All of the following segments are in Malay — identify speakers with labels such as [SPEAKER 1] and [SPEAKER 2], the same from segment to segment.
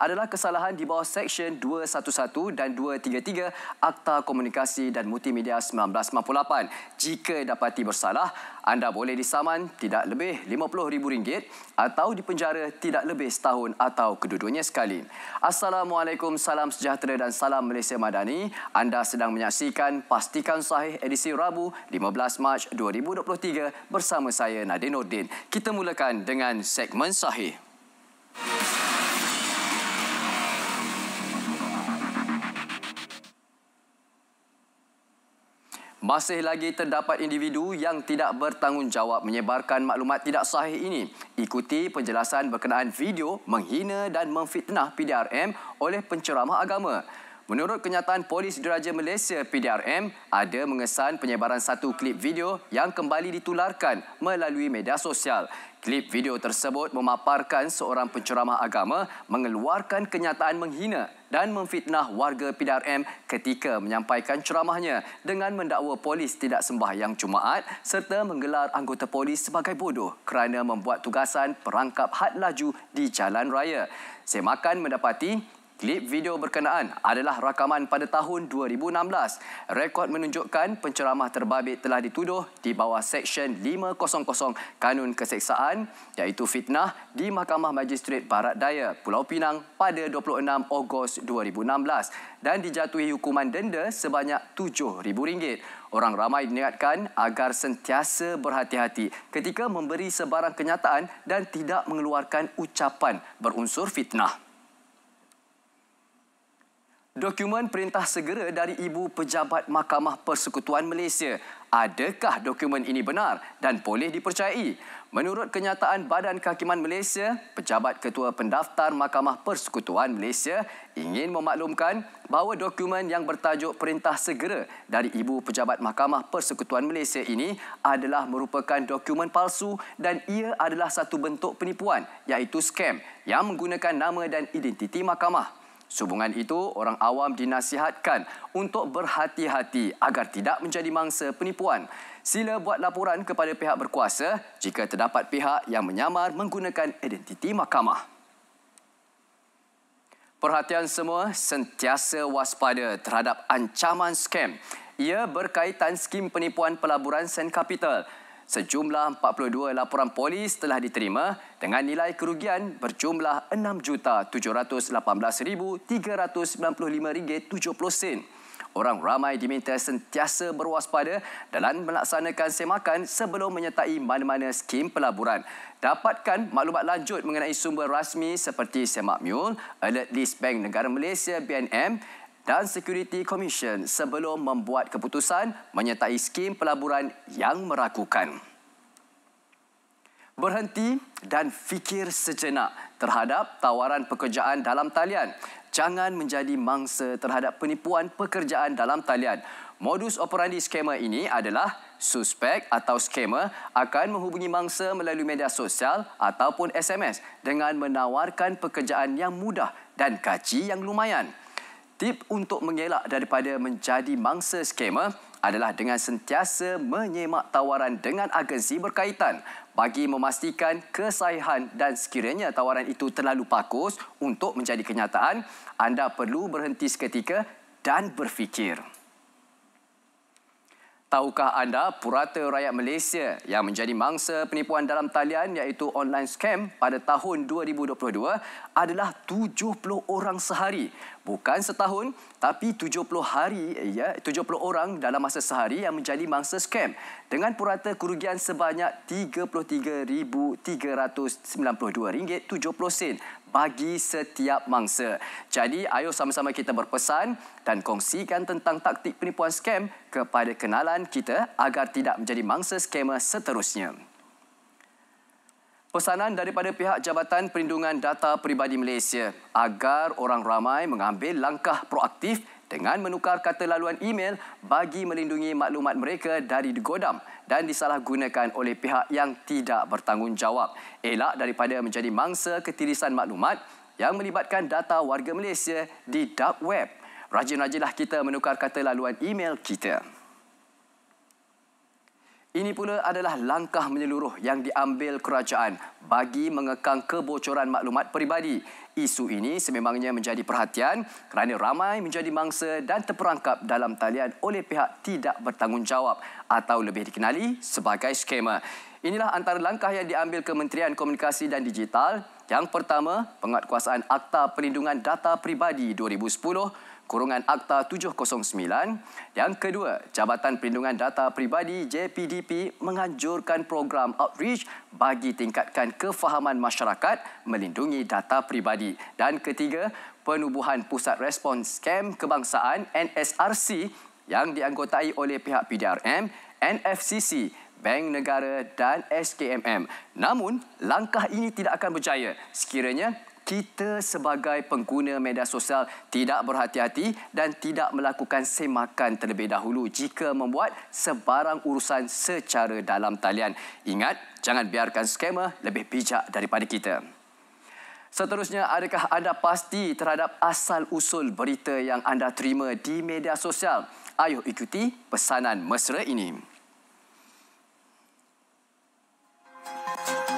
[SPEAKER 1] adalah kesalahan di bawah Seksyen 211 dan 233 Akta Komunikasi dan Multimedia 1998. Jika dapati bersalah, anda boleh disaman tidak lebih RM50,000 atau dipenjara tidak lebih setahun atau kedua-duanya sekali. Assalamualaikum, salam sejahtera dan salam Malaysia Madani. Anda sedang menyaksikan Pastikan Sahih edisi Rabu 15 Mac 2023 bersama saya Nadine Nordin. Kita mulakan dengan segmen sahih. Sahih. Masih lagi terdapat individu yang tidak bertanggungjawab menyebarkan maklumat tidak sahih ini. Ikuti penjelasan berkenaan video menghina dan memfitnah PDRM oleh penceramah agama. Menurut kenyataan Polis Diraja Malaysia PDRM, ada mengesan penyebaran satu klip video yang kembali ditularkan melalui media sosial. Klip video tersebut memaparkan seorang penceramah agama mengeluarkan kenyataan menghina dan memfitnah warga PDRM ketika menyampaikan ceramahnya dengan mendakwa polis tidak sembahyang Jumaat serta menggelar anggota polis sebagai bodoh kerana membuat tugasan perangkap had laju di jalan raya. Semakan mendapati Klip video berkenaan adalah rakaman pada tahun 2016. Rekod menunjukkan penceramah terbabit telah dituduh di bawah Seksyen 500 Kanun Keseksaan iaitu fitnah di Mahkamah Majistret Barat Daya, Pulau Pinang pada 26 Ogos 2016 dan dijatuhi hukuman denda sebanyak RM7,000. Orang ramai diingatkan agar sentiasa berhati-hati ketika memberi sebarang kenyataan dan tidak mengeluarkan ucapan berunsur fitnah. Dokumen perintah segera dari ibu pejabat Mahkamah Persekutuan Malaysia. Adakah dokumen ini benar dan boleh dipercayai? Menurut kenyataan Badan Kehakiman Malaysia, pejabat ketua pendaftar Mahkamah Persekutuan Malaysia ingin memaklumkan bahawa dokumen yang bertajuk perintah segera dari ibu pejabat Mahkamah Persekutuan Malaysia ini adalah merupakan dokumen palsu dan ia adalah satu bentuk penipuan iaitu skam yang menggunakan nama dan identiti mahkamah. Sehubungan itu, orang awam dinasihatkan untuk berhati-hati agar tidak menjadi mangsa penipuan. Sila buat laporan kepada pihak berkuasa jika terdapat pihak yang menyamar menggunakan identiti mahkamah. Perhatian semua sentiasa waspada terhadap ancaman skam. Ia berkaitan skim penipuan pelaburan Sen Capital sejumlah 42 laporan polis telah diterima dengan nilai kerugian berjumlah rm sen. Orang ramai diminta sentiasa berwaspada dalam melaksanakan semakan sebelum menyertai mana-mana skim pelaburan. Dapatkan maklumat lanjut mengenai sumber rasmi seperti Semak Mule, Alert List Bank Negara Malaysia BNM dan Security Commission sebelum membuat keputusan menyertai skim pelaburan yang meragukan Berhenti dan fikir sejenak terhadap tawaran pekerjaan dalam talian. Jangan menjadi mangsa terhadap penipuan pekerjaan dalam talian. Modus operandi skema ini adalah suspek atau skema akan menghubungi mangsa melalui media sosial ataupun SMS dengan menawarkan pekerjaan yang mudah dan gaji yang lumayan. Tip untuk mengelak daripada menjadi mangsa skamer adalah dengan sentiasa menyemak tawaran dengan agensi berkaitan bagi memastikan kesahihan dan sekiranya tawaran itu terlalu pakus untuk menjadi kenyataan, anda perlu berhenti seketika dan berfikir. Tahukah anda purata rakyat Malaysia yang menjadi mangsa penipuan dalam talian iaitu online scam pada tahun 2022 adalah 70 orang sehari bukan setahun tapi 70 hari ya 70 orang dalam masa sehari yang menjadi mangsa scam dengan purata kerugian sebanyak RM33,392.70 bagi setiap mangsa. Jadi ayo sama-sama kita berpesan dan kongsikan tentang taktik penipuan scam kepada kenalan kita agar tidak menjadi mangsa scammer seterusnya pesanan daripada pihak Jabatan Perlindungan Data Peribadi Malaysia agar orang ramai mengambil langkah proaktif dengan menukar kata laluan email bagi melindungi maklumat mereka dari digodam dan disalahgunakan oleh pihak yang tidak bertanggungjawab. Elak daripada menjadi mangsa ketirisan maklumat yang melibatkan data warga Malaysia di dark web. Rajin-rajinlah kita menukar kata laluan email kita. Ini pula adalah langkah menyeluruh yang diambil kerajaan bagi mengekang kebocoran maklumat peribadi. Isu ini sememangnya menjadi perhatian kerana ramai menjadi mangsa dan terperangkap dalam talian oleh pihak tidak bertanggungjawab atau lebih dikenali sebagai skema. Inilah antara langkah yang diambil Kementerian Komunikasi dan Digital. Yang pertama, penguatkuasaan Akta Perlindungan Data Peribadi 2010 kurungan Akta 709. Yang kedua, Jabatan Perlindungan Data Peribadi JPDP menganjurkan program outreach bagi tingkatkan kefahaman masyarakat melindungi data peribadi. Dan ketiga, penubuhan Pusat Respons Scam Kebangsaan NSRC yang dianggotai oleh pihak PDRM, NFCC, Bank Negara dan SKMM. Namun, langkah ini tidak akan berjaya sekiranya kita sebagai pengguna media sosial tidak berhati-hati dan tidak melakukan semakan terlebih dahulu jika membuat sebarang urusan secara dalam talian. Ingat, jangan biarkan skema lebih bijak daripada kita. Seterusnya, adakah anda pasti terhadap asal-usul berita yang anda terima di media sosial? Ayuh ikuti pesanan mesra ini. Thank you.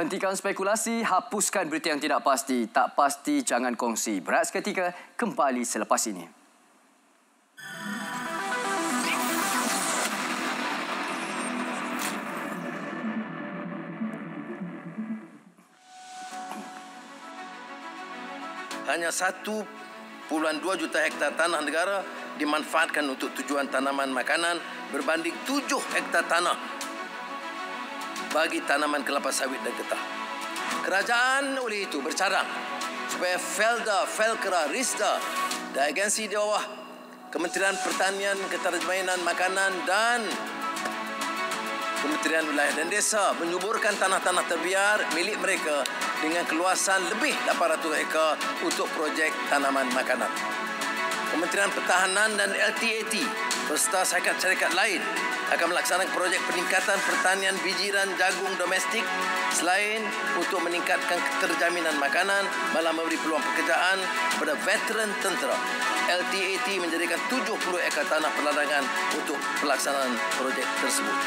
[SPEAKER 1] Hentikan spekulasi, hapuskan berita yang tidak pasti. Tak pasti, jangan kongsi. Berat seketika, kembali selepas ini.
[SPEAKER 2] Hanya satu dua juta hektar tanah negara dimanfaatkan untuk tujuan tanaman makanan berbanding tujuh hektar tanah bagi tanaman kelapa sawit dan getah. Kerajaan oleh itu bercadang supaya Felda, Felkra, Rista dan agensi di bawah Kementerian Pertanian, Keterjemahan Makanan dan Kementerian Wilayah dan Desa menyuburkan tanah-tanah terbiar milik mereka dengan keluasan lebih 800 ekar untuk projek tanaman makanan. Kementerian Pertahanan dan LTAT berserta syarikat-syarikat lain akan melaksanakan projek peningkatan pertanian bijiran jagung domestik selain untuk meningkatkan keterjaminan makanan malah memberi peluang pekerjaan kepada veteran tentera. LTAT menjadikan 70 ekar tanah perladangan untuk pelaksanaan projek tersebut.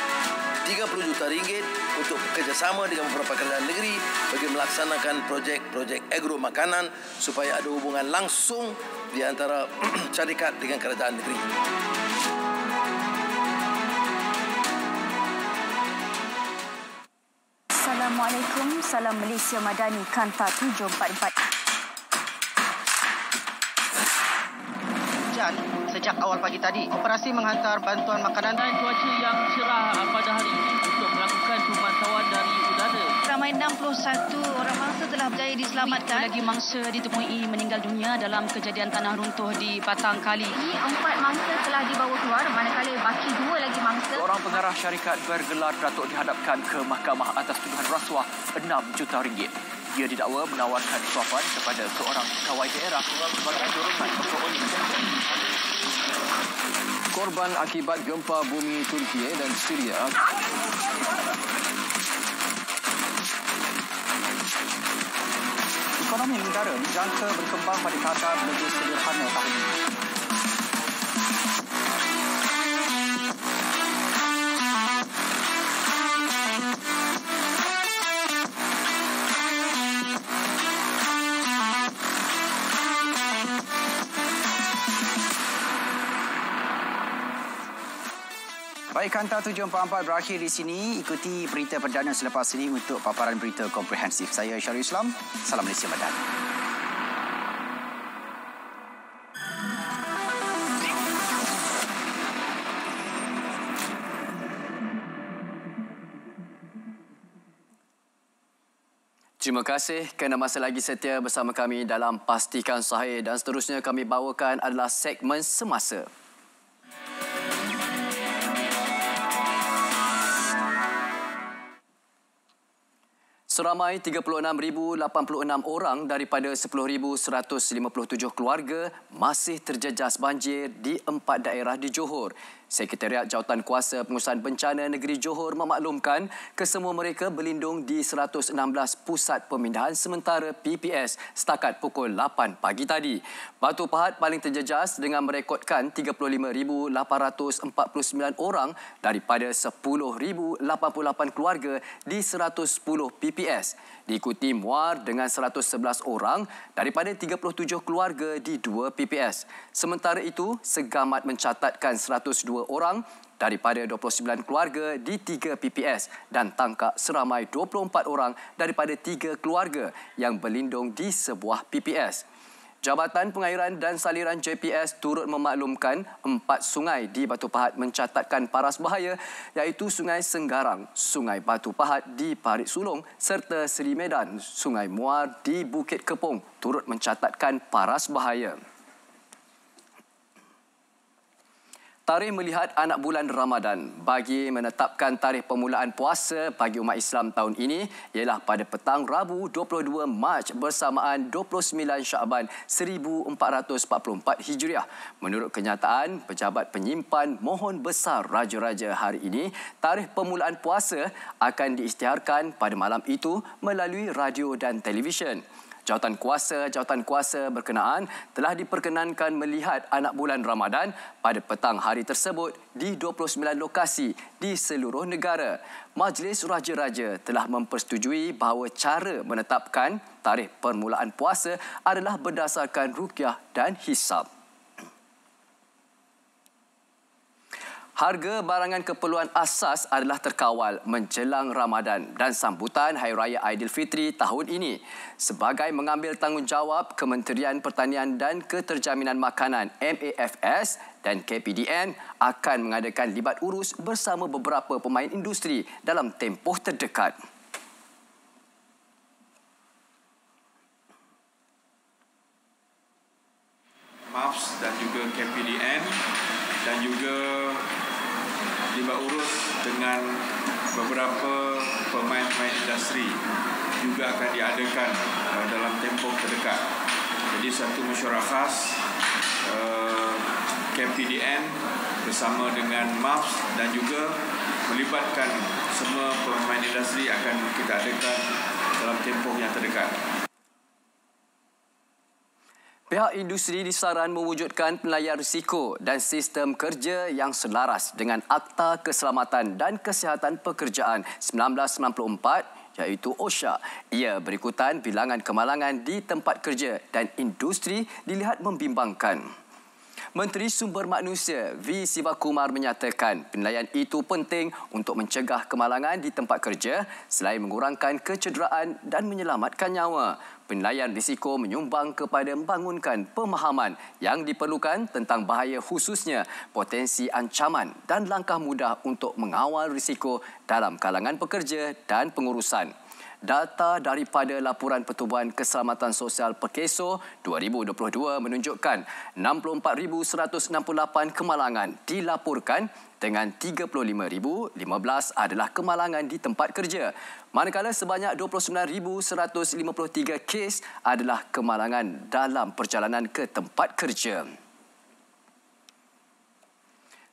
[SPEAKER 2] 30 juta ringgit untuk kerjasama dengan beberapa kerajaan negeri bagi melaksanakan projek-projek agro makanan supaya ada hubungan langsung di antara syarikat dengan kerajaan negeri.
[SPEAKER 1] Assalamualaikum. Salam Malaysia Madani Kanta 744.
[SPEAKER 2] Hujan sejak awal pagi tadi. Operasi menghantar bantuan makanan dan cuaca yang cerah pada hari ini untuk melakukan pemantauan dari udara Ramai 61 orang mangsa telah berjaya diselamatkan. Lagi mangsa ditemui meninggal dunia dalam kejadian tanah runtuh di Batang Kali. empat mangsa telah dibawa keluar manakala baki dua lagi mangsa. Orang
[SPEAKER 1] pengarah syarikat bergelar Datuk dihadapkan ke mahkamah atas tuduhan rasuah 6 juta ringgit. Dia didakwa menawarkan suapan kepada seorang pegawai daerah
[SPEAKER 2] Korban akibat gempa bumi Turkiye dan Syria.
[SPEAKER 1] ekonomi negara jangka berkembang pada tahap lebih sederhana tahun ini. Baik, Kanta 744 berakhir di sini. Ikuti berita perdana selepas ini untuk paparan berita komprehensif. Saya Syarul Islam. Salam Malaysia Madan. Terima kasih kerana masih lagi setia bersama kami dalam Pastikan Sahih dan seterusnya kami bawakan adalah segmen semasa. Seramai 36,086 orang daripada 10,157 keluarga masih terjejas banjir di empat daerah di Johor. Sekretariat Jawatan Kuasa Pengurusan Bencana Negeri Johor memaklumkan kesemua mereka berlindung di 116 pusat pemindahan sementara PPS setakat pukul 8 pagi tadi. Batu Pahat paling terjejas dengan merekodkan 35,849 orang daripada 10,088 keluarga di 110 PPS diikuti Muar dengan 111 orang daripada 37 keluarga di dua PPS. Sementara itu, Segamat mencatatkan 102 orang daripada 29 keluarga di tiga PPS dan tangkap seramai 24 orang daripada tiga keluarga yang berlindung di sebuah PPS. Jabatan Pengairan dan Saliran JPS turut memaklumkan empat sungai di Batu Pahat mencatatkan paras bahaya iaitu Sungai Senggarang, Sungai Batu Pahat di Parit Sulong serta Seri Medan, Sungai Muar di Bukit Kepong turut mencatatkan paras bahaya. Tarikh melihat anak bulan Ramadan bagi menetapkan tarikh permulaan puasa bagi umat Islam tahun ini ialah pada petang Rabu 22 Mac bersamaan 29 Syaban 1444 Hijriah. Menurut kenyataan, pejabat penyimpan mohon besar raja-raja hari ini, tarikh permulaan puasa akan diisytiharkan pada malam itu melalui radio dan televisyen jawatan kuasa jawatan kuasa berkenaan telah diperkenankan melihat anak bulan Ramadan pada petang hari tersebut di 29 lokasi di seluruh negara. Majlis Raja-Raja telah mempersetujui bahawa cara menetapkan tarikh permulaan puasa adalah berdasarkan rukyah dan hisab. Harga barangan keperluan asas adalah terkawal menjelang Ramadan dan sambutan Hari Raya Aidilfitri tahun ini. Sebagai mengambil tanggungjawab Kementerian Pertanian dan Keterjaminan Makanan MAFS dan KPDN akan mengadakan libat urus bersama beberapa pemain industri dalam tempoh terdekat. PDN bersama dengan MAPS dan juga melibatkan
[SPEAKER 2] semua pemain industri akan kita adakan dalam tempoh yang terdekat.
[SPEAKER 1] Pihak industri disaran mewujudkan penilaian risiko dan sistem kerja yang selaras dengan Akta Keselamatan dan Kesihatan Pekerjaan 1994 iaitu OSHA. Ia berikutan bilangan kemalangan di tempat kerja dan industri dilihat membimbangkan. Menteri Sumber Manusia V. Siva Kumar menyatakan penilaian itu penting untuk mencegah kemalangan di tempat kerja selain mengurangkan kecederaan dan menyelamatkan nyawa. Penilaian risiko menyumbang kepada membangunkan pemahaman yang diperlukan tentang bahaya khususnya potensi ancaman dan langkah mudah untuk mengawal risiko dalam kalangan pekerja dan pengurusan data daripada laporan Pertubuhan Keselamatan Sosial Perkeso 2022 menunjukkan 64168 kemalangan dilaporkan dengan 35015 adalah kemalangan di tempat kerja manakala sebanyak 29153 kes adalah kemalangan dalam perjalanan ke tempat kerja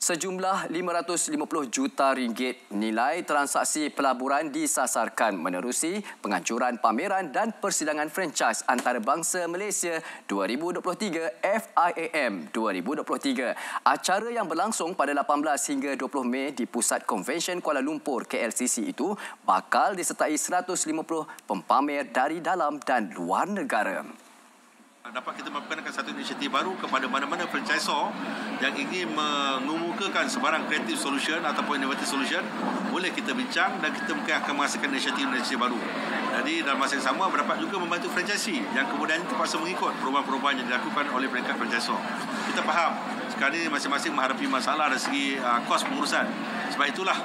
[SPEAKER 1] sejumlah 550 juta ringgit nilai transaksi pelaburan disasarkan menerusi penghancuran pameran dan persidangan franchise antarabangsa Malaysia 2023 FIAM 2023. Acara yang berlangsung pada 18 hingga 20 Mei di Pusat Convention Kuala Lumpur KLCC itu bakal disertai 150 pempamer dari dalam dan luar negara.
[SPEAKER 2] Ah, dapat kita memperkenalkan satu inisiatif baru kepada mana-mana franchisor yang ingin mengemukakan sebarang kreatif solution ataupun innovatif solution boleh kita bincang dan kita mungkin akan menghasilkan inisiatif-inisiatif baru jadi dalam masa yang sama berdapat juga membantu franchisee yang kemudian terpaksa mengikut perubahan-perubahan yang dilakukan oleh peringkat franchisor kita faham sekarang ini masing-masing menghadapi masalah dari segi ah, kos pengurusan sebab itulah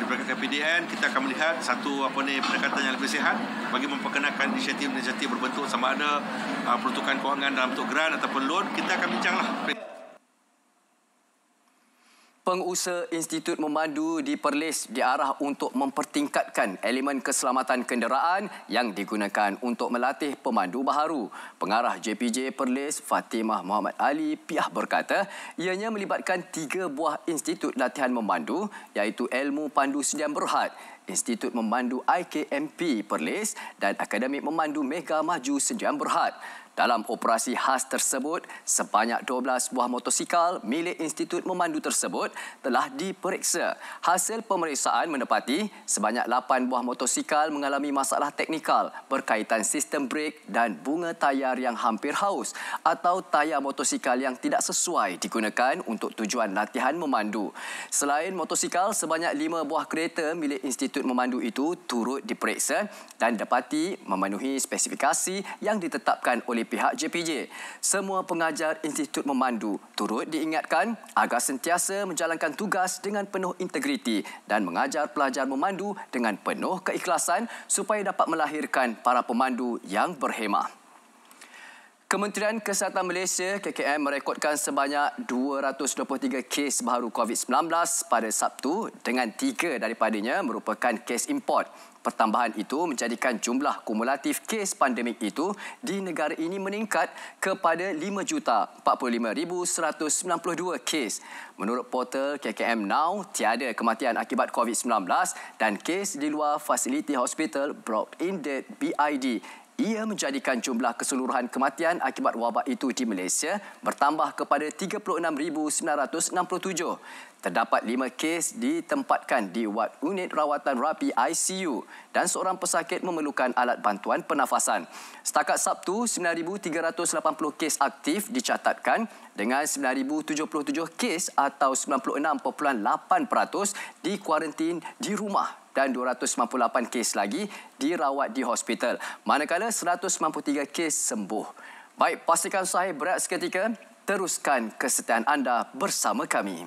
[SPEAKER 2] daripada PDN kita akan melihat satu apa ni pendekatan yang lebih sihat bagi memperkenalkan inisiatif-inisiatif berbentuk sama ada uh, peruntukan kewangan dalam bentuk grant ataupun loan kita akan bincanglah
[SPEAKER 1] pengusaha Institut Memandu di Perlis diarah untuk mempertingkatkan elemen keselamatan kenderaan yang digunakan untuk melatih pemandu baharu. Pengarah JPJ Perlis Fatimah Muhammad Ali Piah berkata, ianya melibatkan tiga buah institut latihan memandu iaitu Ilmu Pandu Sedian Berhad, Institut Memandu IKMP Perlis dan Akademik Memandu Mega Maju Sedian Berhad. Dalam operasi khas tersebut, sebanyak 12 buah motosikal milik Institut Memandu tersebut telah diperiksa. Hasil pemeriksaan mendapati sebanyak 8 buah motosikal mengalami masalah teknikal berkaitan sistem brek dan bunga tayar yang hampir haus atau tayar motosikal yang tidak sesuai digunakan untuk tujuan latihan memandu. Selain motosikal, sebanyak 5 buah kereta milik Institut Memandu itu turut diperiksa dan dapati memenuhi spesifikasi yang ditetapkan oleh pihak JPJ. Semua pengajar institut memandu turut diingatkan agar sentiasa menjalankan tugas dengan penuh integriti dan mengajar pelajar memandu dengan penuh keikhlasan supaya dapat melahirkan para pemandu yang berhemah. Kementerian Kesihatan Malaysia KKM merekodkan sebanyak 223 kes baru COVID-19 pada Sabtu dengan tiga daripadanya merupakan kes import. Pertambahan itu menjadikan jumlah kumulatif kes pandemik itu di negara ini meningkat kepada 5,045,192 kes. Menurut portal KKM Now, tiada kematian akibat COVID-19 dan kes di luar fasiliti hospital brought in the BID ia menjadikan jumlah keseluruhan kematian akibat wabak itu di Malaysia bertambah kepada 36,967. Terdapat lima kes ditempatkan di Wad Unit Rawatan Rapi ICU dan seorang pesakit memerlukan alat bantuan pernafasan. Setakat Sabtu, 9,380 kes aktif dicatatkan dengan 9,077 kes atau 96.8% dikuarantin di rumah dan 298 kes lagi dirawat di hospital. Manakala 193 kes sembuh. Baik, pastikan saya berat seketika. Teruskan kesetiaan anda bersama kami.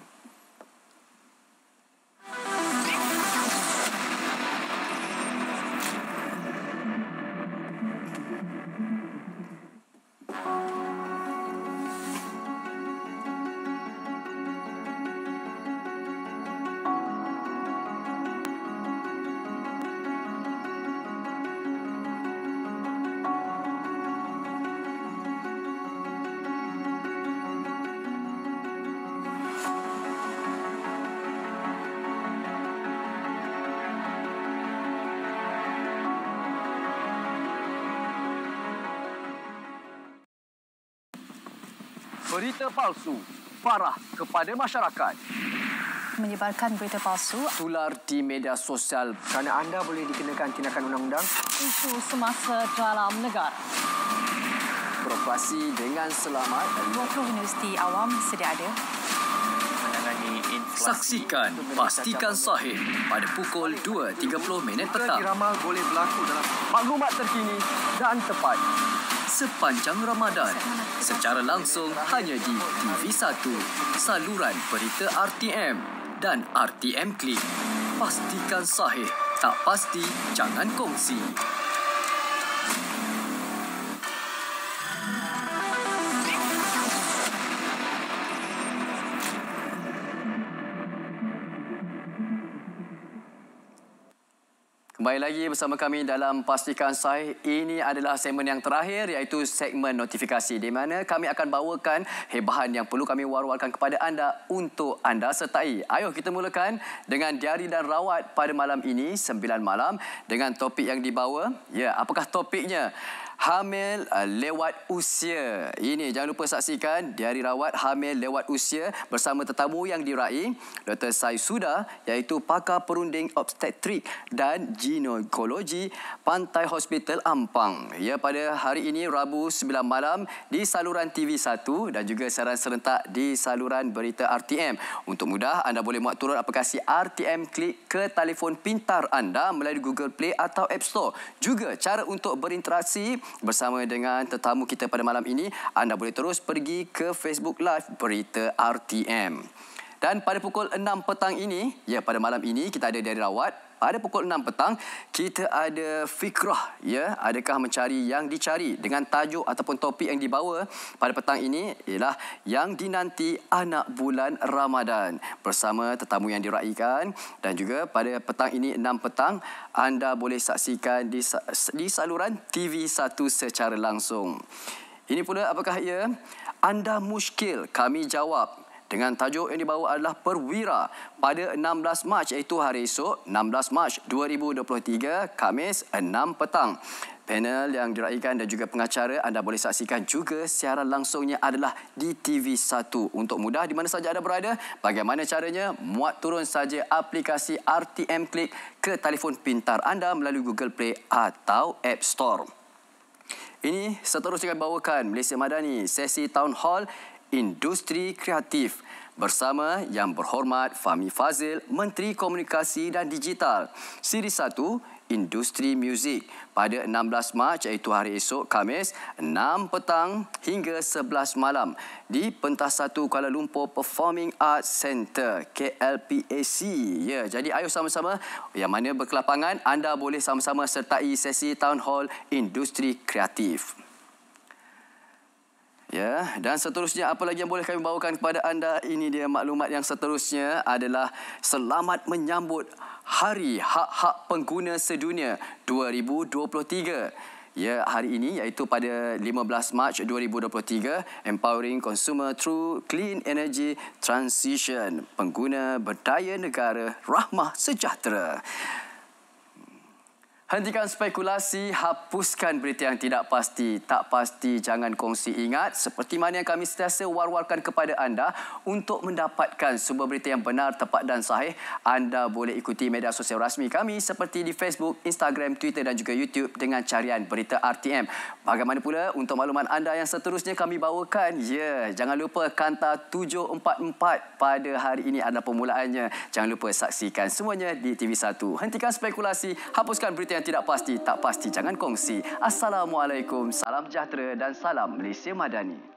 [SPEAKER 1] berita palsu parah kepada masyarakat menyebarkan berita palsu tular di media
[SPEAKER 2] sosial kerana anda boleh dikenakan tindakan undang-undang
[SPEAKER 1] isu semasa dalam negara beroperasi dengan selamat
[SPEAKER 2] waktu universiti awam sedia ada
[SPEAKER 1] Saksikan Pastikan Sahih pada pukul 2.30 minit
[SPEAKER 2] petang. Kira boleh berlaku dalam maklumat terkini dan tepat
[SPEAKER 1] sepanjang Ramadan secara langsung hanya di TV1 saluran berita RTM dan RTM Klik. Pastikan sahih, tak pasti jangan kongsi. Kembali lagi bersama kami dalam Pastikan Sai. Ini adalah segmen yang terakhir iaitu segmen notifikasi di mana kami akan bawakan hebahan yang perlu kami war kepada anda untuk anda sertai. Ayo kita mulakan dengan diari dan rawat pada malam ini, 9 malam dengan topik yang dibawa. Ya, apakah topiknya? hamil uh, lewat usia. Ini jangan lupa saksikan Diari Rawat Hamil Lewat Usia bersama tetamu yang diraih Dr. Sai Suda iaitu pakar perunding obstetrik dan ginekologi Pantai Hospital Ampang. Ya pada hari ini Rabu 9 malam di saluran TV1 dan juga saran serentak di saluran berita RTM. Untuk mudah anda boleh muat turun aplikasi RTM klik ke telefon pintar anda melalui Google Play atau App Store. Juga cara untuk berinteraksi bersama dengan tetamu kita pada malam ini, anda boleh terus pergi ke Facebook Live Berita RTM. Dan pada pukul 6 petang ini, ya pada malam ini kita ada dari rawat. Pada pukul 6 petang, kita ada fikrah. Ya, adakah mencari yang dicari dengan tajuk ataupun topik yang dibawa pada petang ini ialah yang dinanti anak bulan Ramadan bersama tetamu yang diraikan. Dan juga pada petang ini, 6 petang, anda boleh saksikan di, di saluran TV1 secara langsung. Ini pula apakah ia? Anda muskil, kami jawab dengan tajuk yang dibawa adalah Perwira pada 16 Mac iaitu hari esok 16 Mac 2023 Khamis 6 petang. Panel yang diraihkan dan juga pengacara anda boleh saksikan juga siaran langsungnya adalah di TV1. Untuk mudah di mana saja anda berada, bagaimana caranya? Muat turun saja aplikasi RTM Click ke telefon pintar anda melalui Google Play atau App Store. Ini seterusnya bawakan Malaysia Madani sesi Town Hall Industri Kreatif bersama yang berhormat Fahmi Fazil, Menteri Komunikasi dan Digital. Siri 1 industri muzik pada 16 Mac iaitu hari esok Khamis 6 petang hingga 11 malam di Pentas Satu Kuala Lumpur Performing Arts Center KLPAC. Ya, jadi ayo sama-sama yang mana berkelapangan anda boleh sama-sama sertai sesi Town Hall Industri Kreatif. Ya, dan seterusnya apa lagi yang boleh kami bawakan kepada anda? Ini dia maklumat yang seterusnya adalah selamat menyambut Hari Hak-Hak Pengguna Sedunia 2023. Ya, hari ini iaitu pada 15 Mac 2023 Empowering Consumer Through Clean Energy Transition Pengguna Berdaya Negara Rahmah Sejahtera. Hentikan spekulasi, hapuskan berita yang tidak pasti. Tak pasti, jangan kongsi ingat. Seperti mana yang kami setiasa war-warkan kepada anda untuk mendapatkan sumber berita yang benar, tepat dan sahih. Anda boleh ikuti media sosial rasmi kami seperti di Facebook, Instagram, Twitter dan juga YouTube dengan carian berita RTM. Bagaimana pula untuk makluman anda yang seterusnya kami bawakan? Ya, yeah, jangan lupa Kanta 744 pada hari ini adalah permulaannya. Jangan lupa saksikan semuanya di TV1. Hentikan spekulasi, hapuskan berita yang yang tidak pasti, tak pasti jangan kongsi. Assalamualaikum, salam sejahtera dan salam Malaysia Madani.